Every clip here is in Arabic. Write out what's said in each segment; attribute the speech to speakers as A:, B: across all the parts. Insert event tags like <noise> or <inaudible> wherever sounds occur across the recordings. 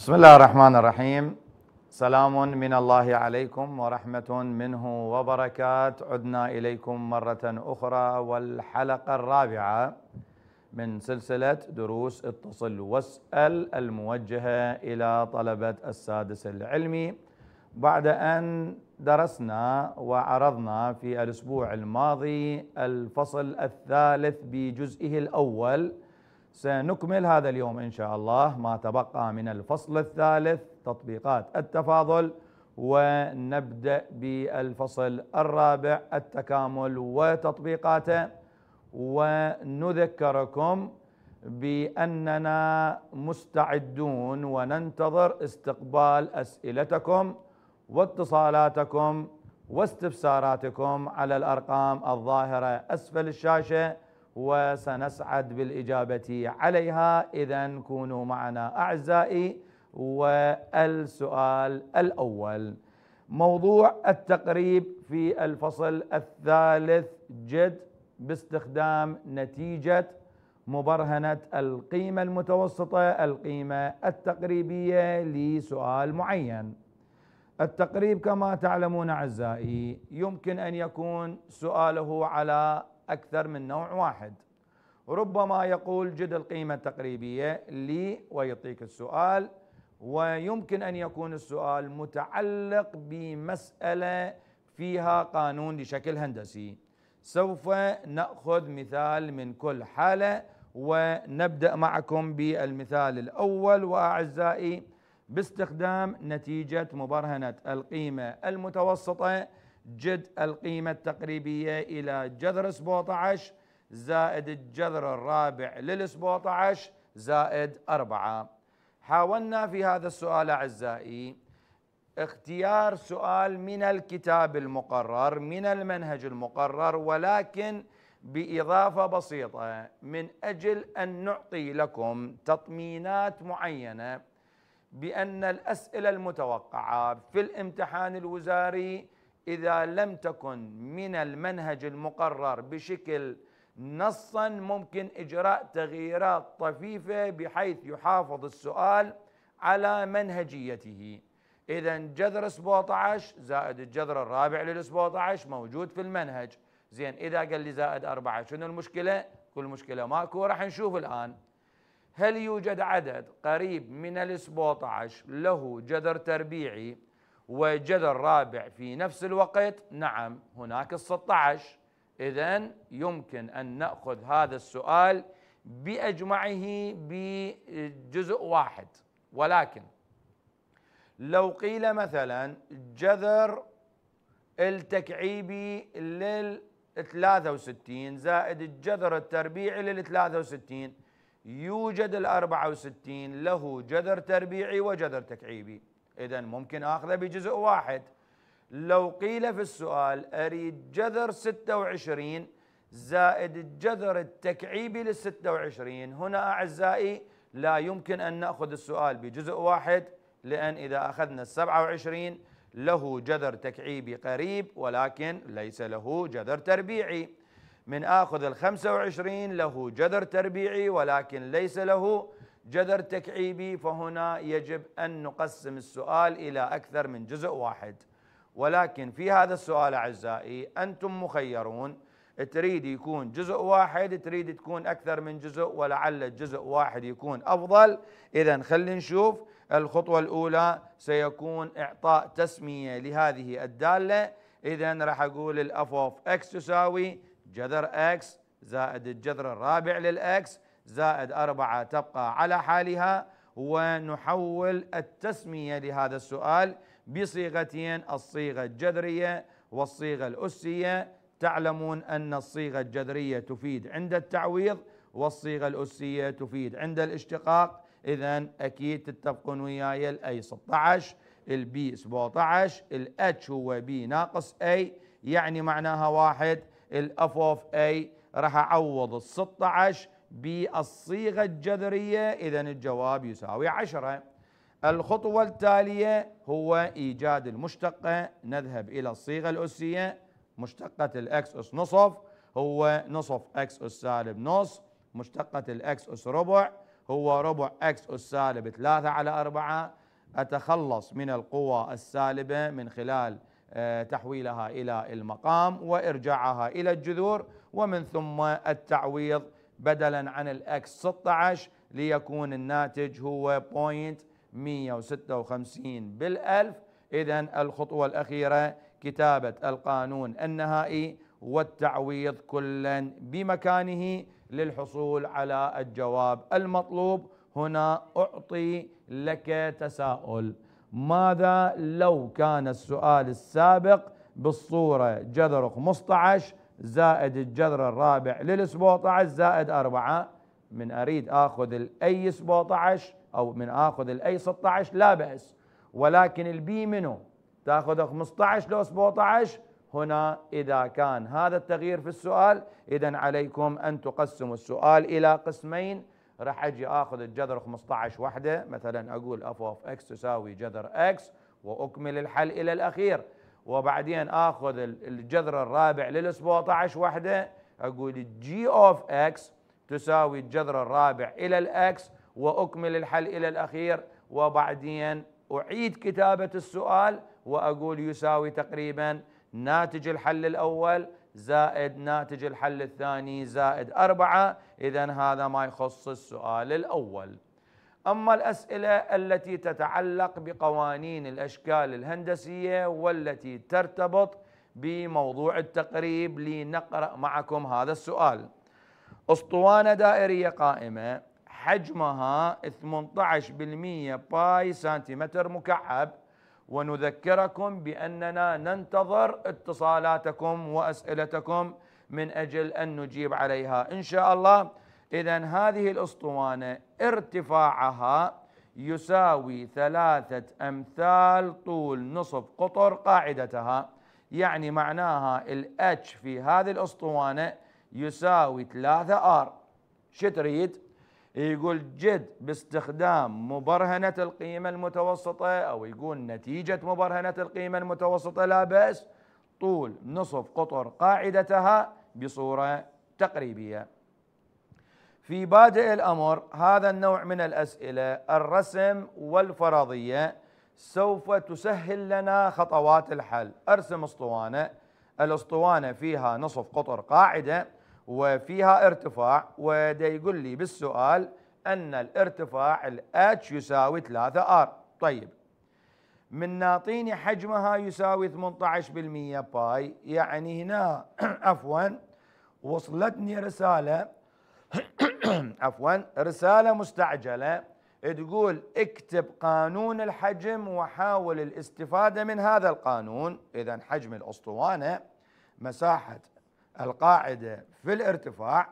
A: بسم الله الرحمن الرحيم سلام من الله عليكم ورحمة منه وبركات عدنا إليكم مرة أخرى والحلقة الرابعة من سلسلة دروس اتصل واسأل الموجهة إلى طلبة السادس العلمي بعد أن درسنا وعرضنا في الأسبوع الماضي الفصل الثالث بجزئه الأول سنكمل هذا اليوم إن شاء الله ما تبقى من الفصل الثالث تطبيقات التفاضل ونبدأ بالفصل الرابع التكامل وتطبيقاته ونذكركم بأننا مستعدون وننتظر استقبال أسئلتكم واتصالاتكم واستفساراتكم على الأرقام الظاهرة أسفل الشاشة وسنسعد بالإجابة عليها إذا كونوا معنا أعزائي والسؤال الأول موضوع التقريب في الفصل الثالث جد باستخدام نتيجة مبرهنة القيمة المتوسطة القيمة التقريبية لسؤال معين التقريب كما تعلمون أعزائي يمكن أن يكون سؤاله على أكثر من نوع واحد ربما يقول جد القيمة التقريبية لي ويعطيك السؤال ويمكن أن يكون السؤال متعلق بمسألة فيها قانون لشكل هندسي سوف نأخذ مثال من كل حالة ونبدأ معكم بالمثال الأول وأعزائي باستخدام نتيجة مبرهنة القيمة المتوسطة جد القيمة التقريبية إلى جذر 17 زائد الجذر الرابع لل 17 زائد 4 حاولنا في هذا السؤال أعزائي اختيار سؤال من الكتاب المقرر من المنهج المقرر ولكن بإضافة بسيطة من أجل أن نعطي لكم تطمينات معينة بأن الأسئلة المتوقعة في الامتحان الوزاري إذا لم تكن من المنهج المقرر بشكل نصا ممكن إجراء تغييرات طفيفة بحيث يحافظ السؤال على منهجيته إذا جذر 17 زائد الجذر الرابع لل 17 موجود في المنهج زين إذا قال لي زائد أربعة شنو المشكلة؟ كل مشكلة ماكو راح نشوف الآن هل يوجد عدد قريب من ال 17 له جذر تربيعي وجذر رابع في نفس الوقت نعم هناك ال 16 إذا يمكن أن نأخذ هذا السؤال بأجمعه بجزء واحد ولكن لو قيل مثلا جذر التكعيبي لل 63 زائد الجذر التربيعي لل 63 يوجد ال 64 له جذر تربيعي وجذر تكعيبي اذا ممكن اخذه بجزء واحد لو قيل في السؤال اريد جذر 26 زائد الجذر التكعيبي لل 26 هنا اعزائي لا يمكن ان ناخذ السؤال بجزء واحد لان اذا اخذنا ال 27 له جذر تكعيبي قريب ولكن ليس له جذر تربيعي من اخذ ال 25 له جذر تربيعي ولكن ليس له جذر تكعيبي فهنا يجب أن نقسم السؤال إلى أكثر من جزء واحد ولكن في هذا السؤال أعزائي أنتم مخيرون تريد يكون جزء واحد تريد تكون أكثر من جزء ولعل الجزء واحد يكون أفضل إذا خلينا نشوف الخطوة الأولى سيكون إعطاء تسمية لهذه الدالة إذا راح أقول الأف أوف إكس تساوي جذر إكس زائد الجذر الرابع للإكس زائد أربعة تبقى على حالها ونحول التسمية لهذا السؤال بصيغتين الصيغة الجذرية والصيغة الأسية تعلمون أن الصيغة الجذرية تفيد عند التعويض والصيغة الأسية تفيد عند الاشتقاق إذا أكيد تتفقون وياي الأي 16 البي 17 الاتش هو بي ناقص اي يعني معناها واحد الاف اوف اي راح اعوض ال 16 بالصيغة الجذرية إذا الجواب يساوي عشرة الخطوة التالية هو إيجاد المشتقة نذهب إلى الصيغة الأسية مشتقة الأكس أس نصف هو نصف أكس أس سالب نص مشتقة الأكس أس ربع هو ربع أكس أس سالب ثلاثة على أربعة أتخلص من القوى السالبة من خلال آه، تحويلها إلى المقام وإرجاعها إلى الجذور ومن ثم التعويض بدلا عن الاكس 16 ليكون الناتج هو 156 بالألف إذا الخطوة الأخيرة كتابة القانون النهائي والتعويض كلا بمكانه للحصول على الجواب المطلوب هنا أعطي لك تساؤل ماذا لو كان السؤال السابق بالصورة جذر 15 زائد الجذر الرابع لل 17 زائد 4 من اريد اخذ الاي 17 او من اخذ الاي 16 لا باس ولكن البي منه تاخذ 15 لو 17 هنا اذا كان هذا التغيير في السؤال اذا عليكم ان تقسموا السؤال الى قسمين راح اجي اخذ الجذر 15 وحده مثلا اقول اف اوف اكس تساوي جذر اكس واكمل الحل الى الاخير وبعدين اخذ الجذر الرابع لل 17 وحده اقول جي اوف اكس تساوي الجذر الرابع الى الاكس واكمل الحل الى الاخير وبعدين اعيد كتابه السؤال واقول يساوي تقريبا ناتج الحل الاول زائد ناتج الحل الثاني زائد أربعة إذا هذا ما يخص السؤال الأول أما الأسئلة التي تتعلق بقوانين الأشكال الهندسية والتي ترتبط بموضوع التقريب لنقرأ معكم هذا السؤال أسطوانة دائرية قائمة حجمها 18% باي سنتيمتر مكعب ونذكركم بأننا ننتظر اتصالاتكم وأسئلتكم من أجل أن نجيب عليها إن شاء الله إذا هذه الأسطوانة ارتفاعها يساوي ثلاثة أمثال طول نصف قطر قاعدتها يعني معناها الـ H في هذه الأسطوانة يساوي 3 R شو تريد؟ يقول جد باستخدام مبرهنة القيمة المتوسطة أو يقول نتيجة مبرهنة القيمة المتوسطة لا بأس طول نصف قطر قاعدتها بصورة تقريبية في بادئ الأمر هذا النوع من الأسئلة الرسم والفرضية سوف تسهل لنا خطوات الحل أرسم اسطوانة الاسطوانة فيها نصف قطر قاعدة وفيها ارتفاع وده يقول لي بالسؤال أن الارتفاع ال H يساوي 3 R طيب من ناطيني حجمها يساوي 18% باي يعني هنا <clears throat> عفوا وصلتني رسالة <clears throat> <clears throat> عفوا رسالة مستعجلة إيه تقول اكتب قانون الحجم وحاول الاستفادة من هذا القانون إذا حجم الأسطوانة مساحة القاعدة في الارتفاع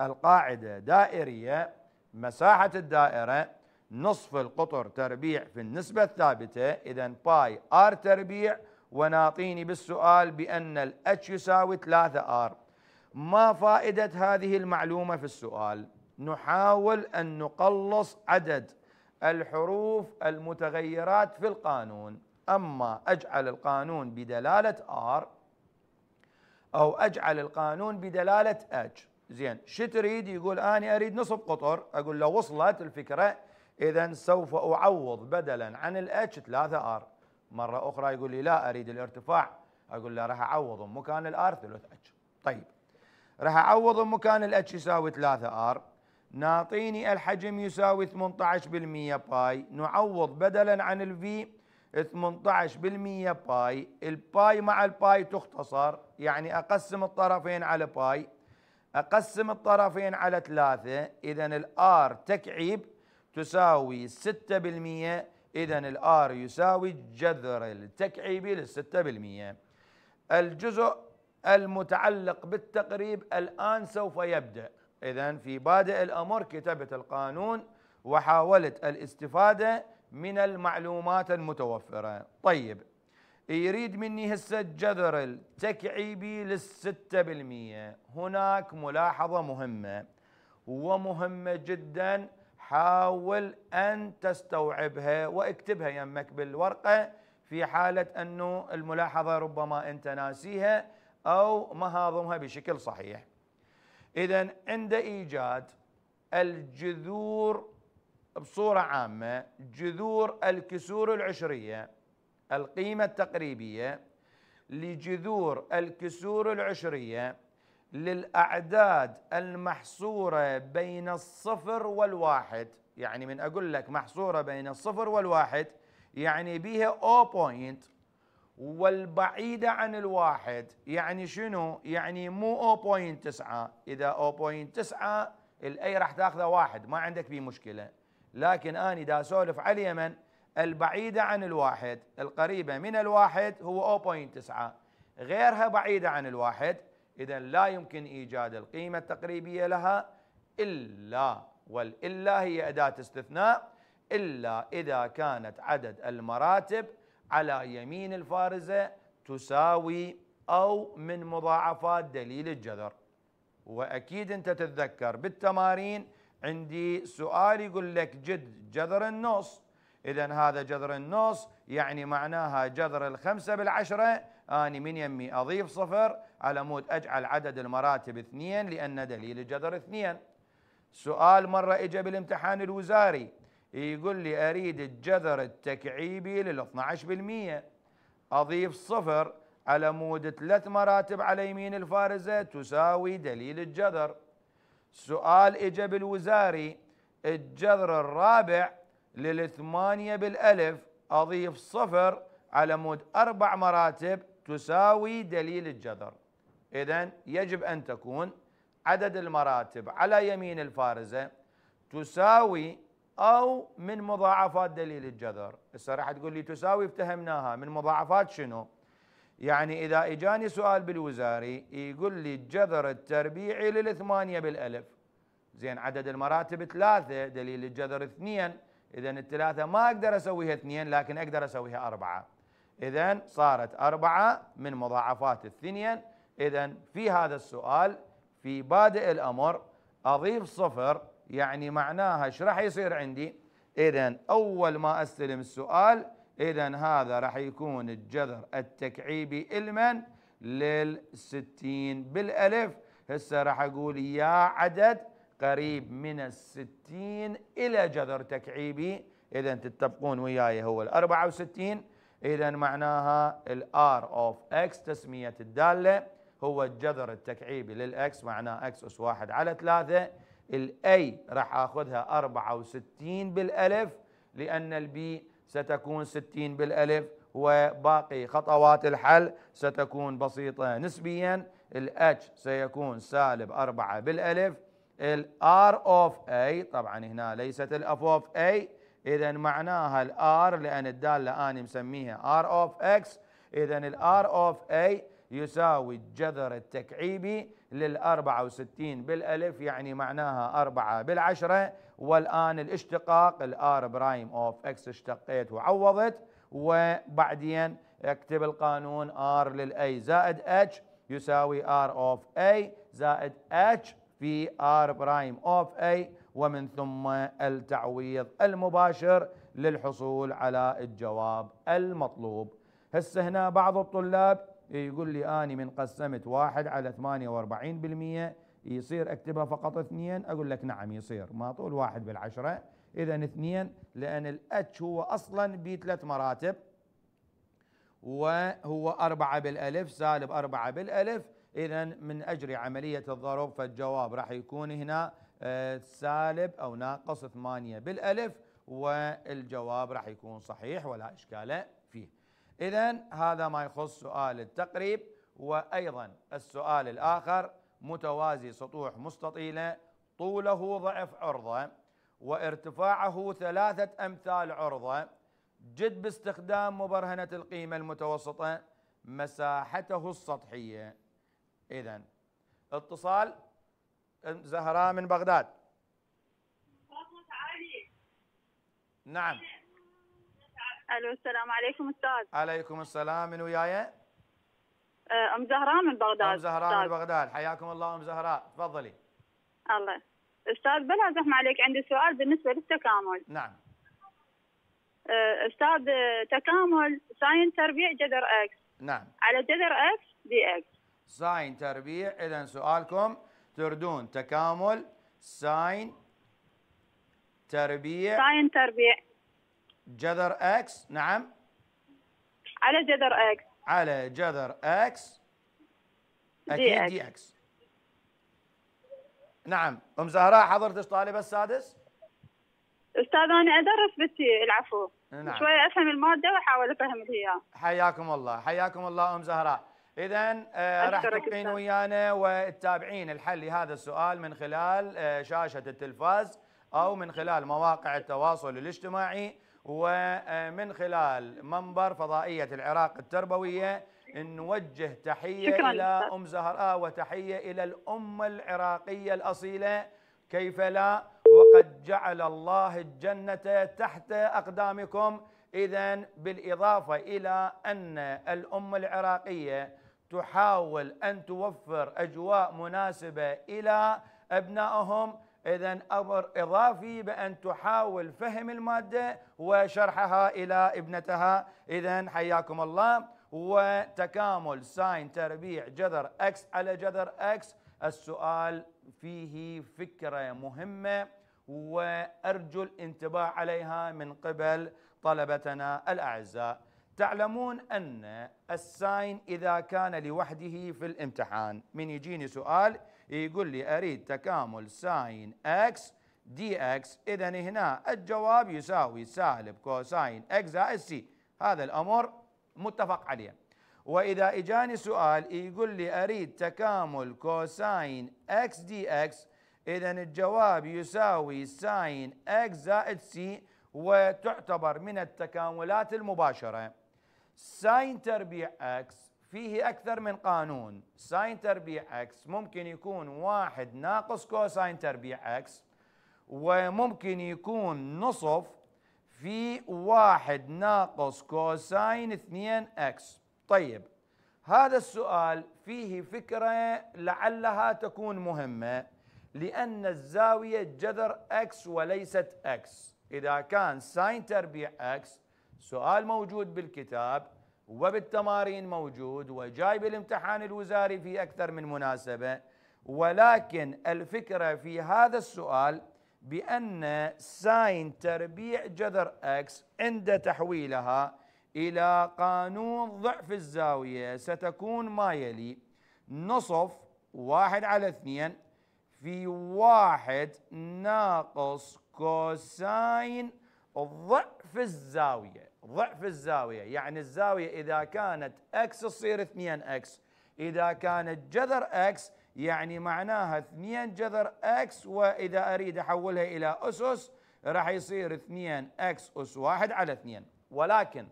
A: القاعدة دائرية مساحة الدائرة نصف القطر تربيع في النسبة الثابتة إذا باي آر تربيع ونعطيني بالسؤال بأن الاتش يساوي 3 آر ما فائدة هذه المعلومة في السؤال نحاول أن نقلص عدد الحروف المتغيرات في القانون أما أجعل القانون بدلالة R أو أجعل القانون بدلالة H زين شو تريد يقول أنا أريد نصف قطر أقول له وصلت الفكرة إذا سوف أعوض بدلا عن الاتش 3 ار مرة أخرى يقول لي لا أريد الارتفاع أقول له راح أعوض مكان R ثلث اتش طيب راح اعوض مكان الاتش يساوي 3 ار ناطيني الحجم يساوي 18% باي نعوض بدلا عن الفي 18% باي الباي مع الباي تختصر يعني اقسم الطرفين على باي اقسم الطرفين على ثلاثة اذا الار تكعيب تساوي 6% اذا الار يساوي الجذر التكعيبي لل 6% الجزء المتعلق بالتقريب الآن سوف يبدأ إذا في بادئ الأمر كتبت القانون وحاولت الاستفادة من المعلومات المتوفرة طيب يريد مني هسه الجذر التكعيبي للستة بالمية هناك ملاحظة مهمة ومهمة جدا حاول أن تستوعبها واكتبها يمك بالورقة في حالة أنه الملاحظة ربما أنت ناسيها أو مهاضمها بشكل صحيح إذا عند إيجاد الجذور بصورة عامة جذور الكسور العشرية القيمة التقريبية لجذور الكسور العشرية للأعداد المحصورة بين الصفر والواحد يعني من أقول لك محصورة بين الصفر والواحد يعني بها O point والبعيدة عن الواحد يعني شنو يعني مو 0.9 إذا 0.9 الأي راح تاخذه واحد ما عندك فيه مشكلة لكن أنا إذا أسولف على اليمن البعيدة عن الواحد القريبة من الواحد هو 0.9 غيرها بعيدة عن الواحد إذا لا يمكن إيجاد القيمة التقريبية لها إلا والإلا هي أداة استثناء إلا إذا كانت عدد المراتب على يمين الفارزة تساوي أو من مضاعفات دليل الجذر وأكيد أنت تتذكر بالتمارين عندي سؤال يقول لك جد جذر النص إذا هذا جذر النص يعني معناها جذر الخمسة بالعشرة أني من يمي أضيف صفر على مود أجعل عدد المراتب اثنين لأن دليل الجذر اثنين سؤال مرة إجا بالامتحان الوزاري يقول لي أريد الجذر التكعيبي لل 12% أضيف صفر على مود ثلاث مراتب على يمين الفارزة تساوي دليل الجذر سؤال إجا بالوزاري الجذر الرابع للثمانية بالألف أضيف صفر على مود أربع مراتب تساوي دليل الجذر إذا يجب أن تكون عدد المراتب على يمين الفارزة تساوي او من مضاعفات دليل الجذر هسه راح تقول لي تساوي افتهمناها من مضاعفات شنو يعني اذا اجاني سؤال بالوزاري يقول لي الجذر التربيعي للثمانية بالالف زين عدد المراتب ثلاثة دليل الجذر اثنين اذا الثلاثة ما اقدر اسويها اثنين لكن اقدر اسويها اربعة اذا صارت اربعة من مضاعفات الثنين اذا في هذا السؤال في بادئ الامر اضيف صفر يعني معناها ايش راح يصير عندي اذا اول ما استلم السؤال اذا هذا راح يكون الجذر التكعيبي علما للستين بالالف هسه راح اقول يا عدد قريب من الستين الى جذر تكعيبي اذا تتفقون وياي هو ال 64 اذا معناها الار اوف اكس تسميه الداله هو الجذر التكعيبي للاكس معناه اكس اس 1 على 3 الاي راح اخذها 64 بالالف لان البي ستكون 60 بالالف وباقي خطوات الحل ستكون بسيطة نسبيا الاتش سيكون سالب 4 بالالف الار اوف اي طبعا هنا ليست الاف اوف اي اذا معناها الار لان الدالة انا مسميها ار اوف اكس اذا الار اوف اي يساوي الجذر التكعيبي للأربعة وستين بالألف يعني معناها أربعة بالعشرة والآن الاشتقاق الآر برايم أوف إكس اشتقيت وعوضت وبعدين اكتب القانون آر للأي زائد اتش يساوي آر أوف أي زائد اتش في آر برايم أوف أي ومن ثم التعويض المباشر للحصول على الجواب المطلوب هسه هنا بعض الطلاب يقول لي اني من قسمت واحد على 48% يصير اكتبها فقط اثنين اقول لك نعم يصير ما طول واحد بالعشرة اذا اثنين لان الاتش هو اصلا بثلاث مراتب وهو أربعة بالألف سالب أربعة بالألف إذا من أجري عملية الضرب فالجواب راح يكون هنا آه، سالب أو ناقص ثمانية بالألف والجواب راح يكون صحيح ولا إشكال إذا هذا ما يخص سؤال التقريب وأيضا السؤال الآخر متوازي سطوح مستطيلة طوله ضعف عرضة وارتفاعه ثلاثة أمثال عرضة جد باستخدام مبرهنة القيمة المتوسطة مساحته السطحية إذا اتصال زهراء من بغداد نعم الو السلام عليكم استاذ عليكم السلام من وياي؟ أه، ام زهراء من بغداد ام زهراء من بغداد حياكم الله ام زهراء تفضلي الله استاذ بلا زحمه عليك عندي سؤال بالنسبه للتكامل نعم أه، استاذ تكامل ساين تربيع جذر اكس نعم على جذر اكس دي اكس ساين تربيع اذا سؤالكم تردون تكامل ساين تربيع ساين تربيع جذر اكس نعم على جذر اكس على جذر اكس اكيد دي اكس, نعم ام زهراء حضرتك طالبه السادس استاذ انا ادرس بس العفو نعم. شويه افهم الماده واحاول افهم هي حياكم الله حياكم الله ام زهراء اذا آه راح تبقين ويانا وتتابعين الحل لهذا السؤال من خلال آه شاشه التلفاز او من خلال مواقع التواصل الاجتماعي ومن خلال منبر فضائية العراق التربوية نوجه تحية شكرا إلى أم زهراء وتحية إلى الأمة العراقية الأصيلة كيف لا وقد جعل الله الجنة تحت أقدامكم إذا بالإضافة إلى أن الأمة العراقية تحاول أن توفر أجواء مناسبة إلى أبنائهم إذا أمر إضافي بأن تحاول فهم المادة وشرحها إلى ابنتها إذا حياكم الله وتكامل ساين تربيع جذر اكس على جذر اكس السؤال فيه فكرة مهمة وأرجو الانتباه عليها من قبل طلبتنا الأعزاء تعلمون أن الساين إذا كان لوحده في الامتحان من يجيني سؤال يقول لي أريد تكامل ساين اكس دي اكس إذا هنا الجواب يساوي سالب كوساين اكس زائد سي هذا الأمر متفق عليه وإذا إجاني سؤال يقول لي أريد تكامل كوساين اكس دي اكس إذا الجواب يساوي ساين اكس زائد سي وتعتبر من التكاملات المباشرة ساين تربيع اكس فيه أكثر من قانون ساين تربيع أكس ممكن يكون واحد ناقص كوساين تربيع أكس وممكن يكون نصف في واحد ناقص كوساين 2 أكس طيب هذا السؤال فيه فكرة لعلها تكون مهمة لأن الزاوية جذر أكس وليست أكس إذا كان ساين تربيع أكس سؤال موجود بالكتاب وبالتمارين موجود وجايب الامتحان الوزاري في أكثر من مناسبة ولكن الفكرة في هذا السؤال بأن ساين تربيع جذر أكس عند تحويلها إلى قانون ضعف الزاوية ستكون ما يلي نصف واحد على اثنين في واحد ناقص كوساين ضعف الزاوية ضعف الزاوية يعني الزاوية إذا كانت X تصير 2X إذا كانت جذر X يعني معناها 2 جذر X وإذا أريد أحولها إلى أسس راح يصير 2X أس 1 على 2 ولكن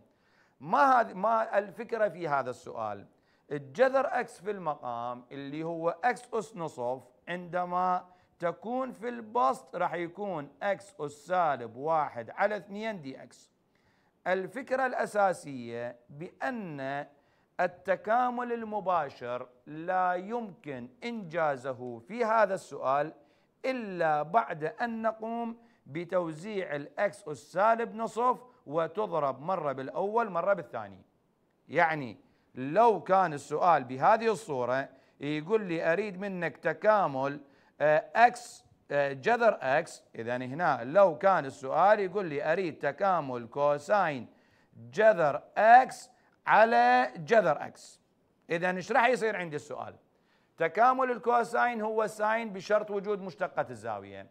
A: ما هذه ما الفكرة في هذا السؤال الجذر X في المقام اللي هو X أس نصف عندما تكون في البسط راح يكون X أس سالب 1 على 2 دي أكس الفكره الاساسيه بان التكامل المباشر لا يمكن انجازه في هذا السؤال الا بعد ان نقوم بتوزيع الاكس السالب نصف وتضرب مره بالاول مره بالثاني يعني لو كان السؤال بهذه الصوره يقول لي اريد منك تكامل آه، اكس جذر اكس اذا هنا لو كان السؤال يقول لي اريد تكامل كوساين جذر اكس على جذر اكس اذا ايش راح يصير عندي السؤال تكامل الكوساين هو ساين بشرط وجود مشتقة الزاوية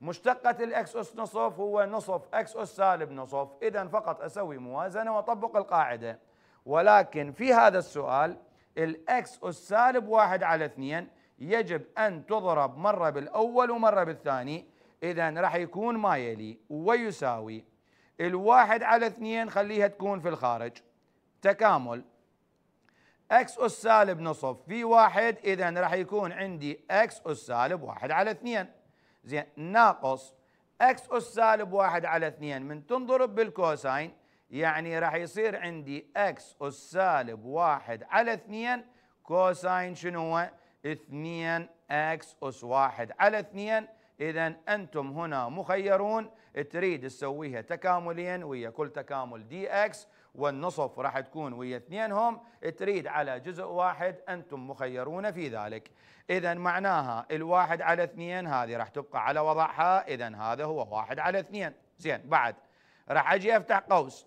A: مشتقة الاكس اس نصف هو نصف اكس اس سالب نصف اذا فقط اسوي موازنة واطبق القاعدة ولكن في هذا السؤال الاكس اس سالب واحد على اثنين يجب أن تضرب مرة بالأول ومرة بالثاني إذا راح يكون ما يلي ويساوي الواحد على اثنين خليها تكون في الخارج تكامل اكس اس سالب نصف في واحد اذا راح يكون عندي اكس اس سالب واحد على اثنين زين ناقص اكس اس سالب واحد على اثنين من تنضرب بالكوساين يعني راح يصير عندي اكس اس سالب واحد على اثنين كوساين شنو هو؟ 2 اكس اس 1 على 2 اذا انتم هنا مخيرون تريد تسويها تكامليا ويا كل تكامل دي اكس والنصف راح تكون ويا اثنينهم تريد على جزء واحد انتم مخيرون في ذلك اذا معناها الواحد على اثنين هذه راح تبقى على وضعها اذا هذا هو واحد على اثنين زين بعد راح اجي افتح قوس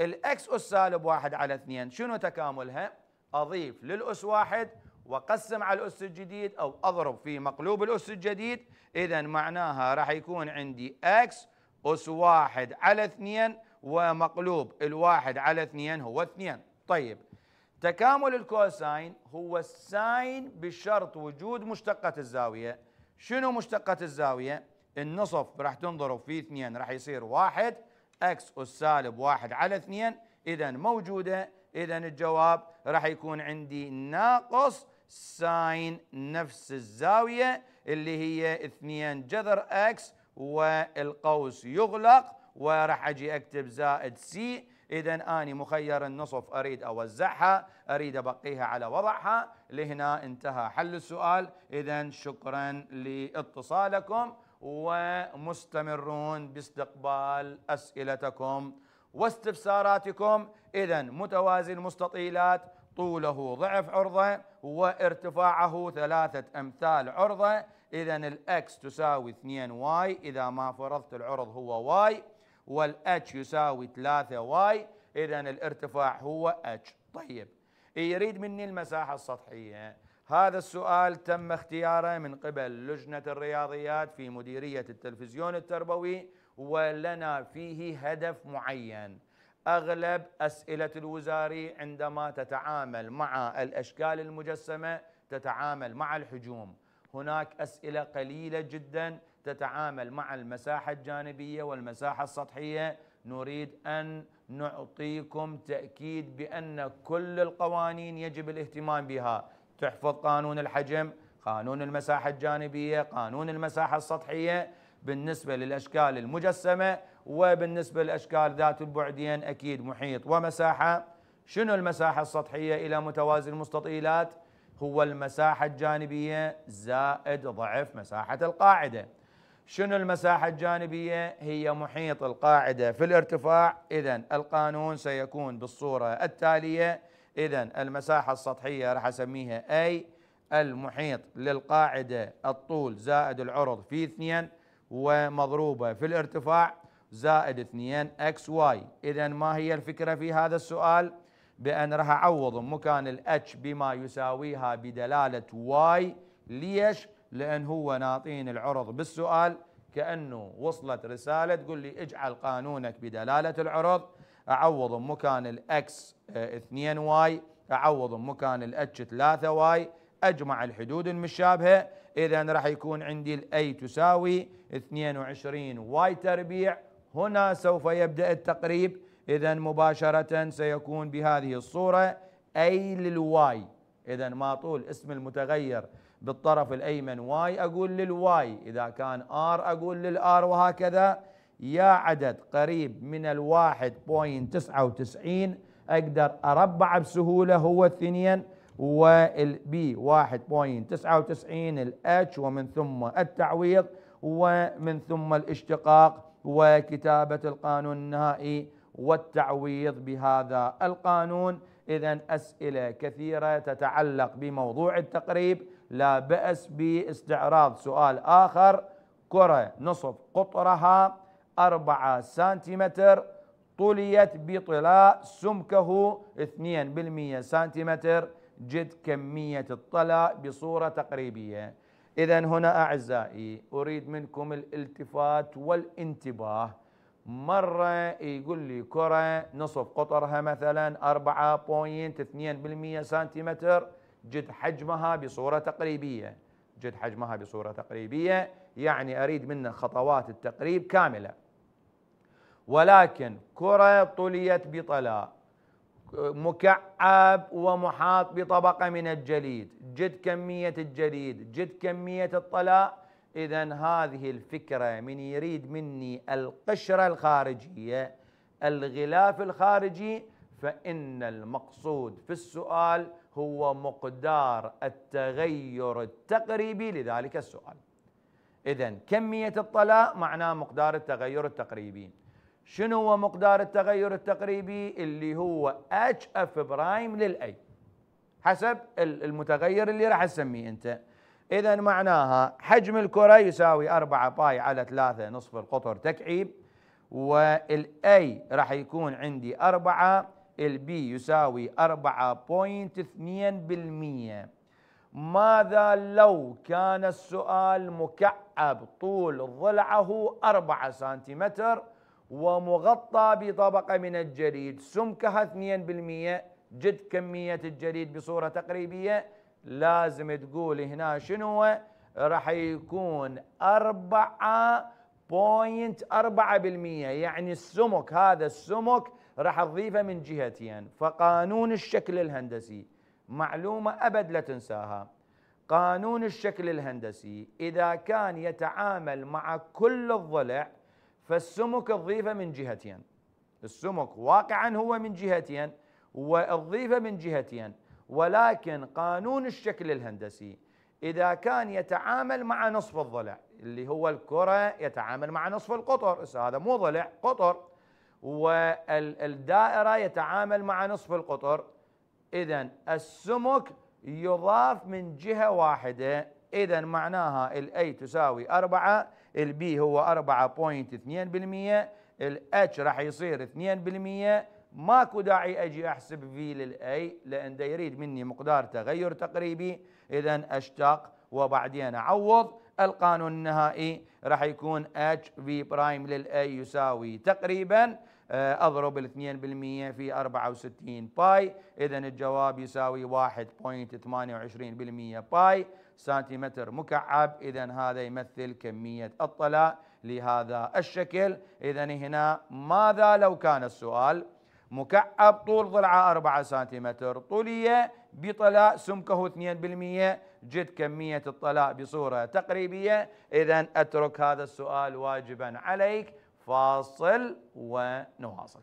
A: الاكس اس سالب واحد على اثنين شنو تكاملها اضيف للاس واحد وقسم على الأس الجديد أو أضرب في مقلوب الأس الجديد إذا معناها راح يكون عندي أكس أس واحد على اثنين ومقلوب الواحد على اثنين هو اثنين طيب تكامل الكوساين هو الساين بشرط وجود مشتقة الزاوية شنو مشتقة الزاوية؟ النصف راح تنضرب في اثنين راح يصير واحد اكس أس سالب واحد على اثنين إذا موجودة إذا الجواب راح يكون عندي ناقص ساين نفس الزاوية اللي هي 2 جذر اكس والقوس يغلق وراح اجي اكتب زائد سي اذا اني مخير النصف اريد اوزعها اريد ابقيها على وضعها لهنا انتهى حل السؤال اذا شكرا لاتصالكم ومستمرون باستقبال اسئلتكم واستفساراتكم اذا متوازي المستطيلات طوله ضعف عرضه وارتفاعه ثلاثة أمثال عرضه إذا الإكس تساوي 2 واي إذا ما فرضت العرض هو واي والاتش يساوي 3 واي إذا الارتفاع هو اتش طيب يريد مني المساحة السطحية هذا السؤال تم اختياره من قبل لجنة الرياضيات في مديرية التلفزيون التربوي ولنا فيه هدف معين أغلب أسئلة الوزاري عندما تتعامل مع الأشكال المجسمة تتعامل مع الحجوم هناك أسئلة قليلة جدا تتعامل مع المساحة الجانبية والمساحة السطحية نريد أن نعطيكم تأكيد بأن كل القوانين يجب الاهتمام بها تحفظ قانون الحجم قانون المساحة الجانبية قانون المساحة السطحية بالنسبة للأشكال المجسمة وبالنسبة للأشكال ذات البعدين أكيد محيط ومساحة شنو المساحة السطحية إلى متوازي المستطيلات هو المساحة الجانبية زائد ضعف مساحة القاعدة شنو المساحة الجانبية هي محيط القاعدة في الارتفاع إذا القانون سيكون بالصورة التالية إذا المساحة السطحية راح أسميها أي المحيط للقاعدة الطول زائد العرض في اثنين ومضروبة في الارتفاع زائد 2 اكس واي اذا ما هي الفكره في هذا السؤال بان راح اعوض مكان الاتش بما يساويها بدلاله واي ليش لان هو ناطين العرض بالسؤال كانه وصلت رساله تقول لي اجعل قانونك بدلاله العرض اعوض مكان الاكس 2 واي اعوض مكان الاتش 3 واي اجمع الحدود المشابهه اذا راح يكون عندي الاي تساوي 22 واي تربيع هنا سوف يبدأ التقريب إذا مباشرة سيكون بهذه الصورة أي للواي إذا ما طول اسم المتغير بالطرف الأيمن واي أقول للواي إذا كان آر أقول للآر وهكذا يا عدد قريب من الواحد بوين تسعة وتسعين أقدر أربع بسهولة هو الثنين والبي واحد بوين تسعة وتسعين الاتش ومن ثم التعويض ومن ثم الاشتقاق وكتابة القانون النهائي والتعويض بهذا القانون إذا أسئلة كثيرة تتعلق بموضوع التقريب لا بأس باستعراض سؤال آخر كرة نصف قطرها أربعة سنتيمتر طليت بطلاء سمكه 2% سنتيمتر جد كمية الطلاء بصورة تقريبية إذا هنا أعزائي أريد منكم الالتفات والانتباه مرة يقول لي كرة نصف قطرها مثلا 4.2% سنتيمتر جد حجمها بصورة تقريبية جد حجمها بصورة تقريبية يعني أريد منه خطوات التقريب كاملة ولكن كرة طليت بطلاء مكعب ومحاط بطبقة من الجليد جد كمية الجليد جد كمية الطلاء إذا هذه الفكرة من يريد مني القشرة الخارجية الغلاف الخارجي فإن المقصود في السؤال هو مقدار التغير التقريبي لذلك السؤال إذا كمية الطلاء معناه مقدار التغير التقريبي شنو هو مقدار التغير التقريبي اللي هو اتش اف برايم للاي حسب المتغير اللي راح تسميه انت اذا معناها حجم الكره يساوي 4 باي على 3 نصف القطر تكعيب والاي راح يكون عندي 4 البي يساوي 4.2% ماذا لو كان السؤال مكعب طول ضلعه 4 سنتيمتر ومغطى بطبقة من الجليد سمكها 2% جد كمية الجليد بصورة تقريبية لازم تقول هنا شنو راح يكون 4.4% يعني السمك هذا السمك راح تضيفه من جهتين فقانون الشكل الهندسي معلومة أبد لا تنساها قانون الشكل الهندسي إذا كان يتعامل مع كل الضلع فالسمك الضيفة من جهتين السمك واقعا هو من جهتين والضيفة من جهتين ولكن قانون الشكل الهندسي إذا كان يتعامل مع نصف الضلع اللي هو الكرة يتعامل مع نصف القطر هذا مو ضلع قطر والدائرة يتعامل مع نصف القطر إذا السمك يضاف من جهة واحدة إذا معناها الأي تساوي أربعة البي هو 4.2% الاتش راح يصير 2% ماكو داعي اجي احسب في للاي لان ده يريد مني مقدار تغير تقريبي اذا اشتق وبعدين اعوض القانون النهائي راح يكون اتش في برايم للاي يساوي تقريبا آه، اضرب ال 2% في 64 باي اذا الجواب يساوي 1.28% باي سنتيمتر مكعب إذا هذا يمثل كمية الطلاء لهذا الشكل إذا هنا ماذا لو كان السؤال مكعب طول ضلعه 4 سنتيمتر طولية بطلاء سمكه 2% جد كمية الطلاء بصورة تقريبية إذا أترك هذا السؤال واجبا عليك فاصل ونواصل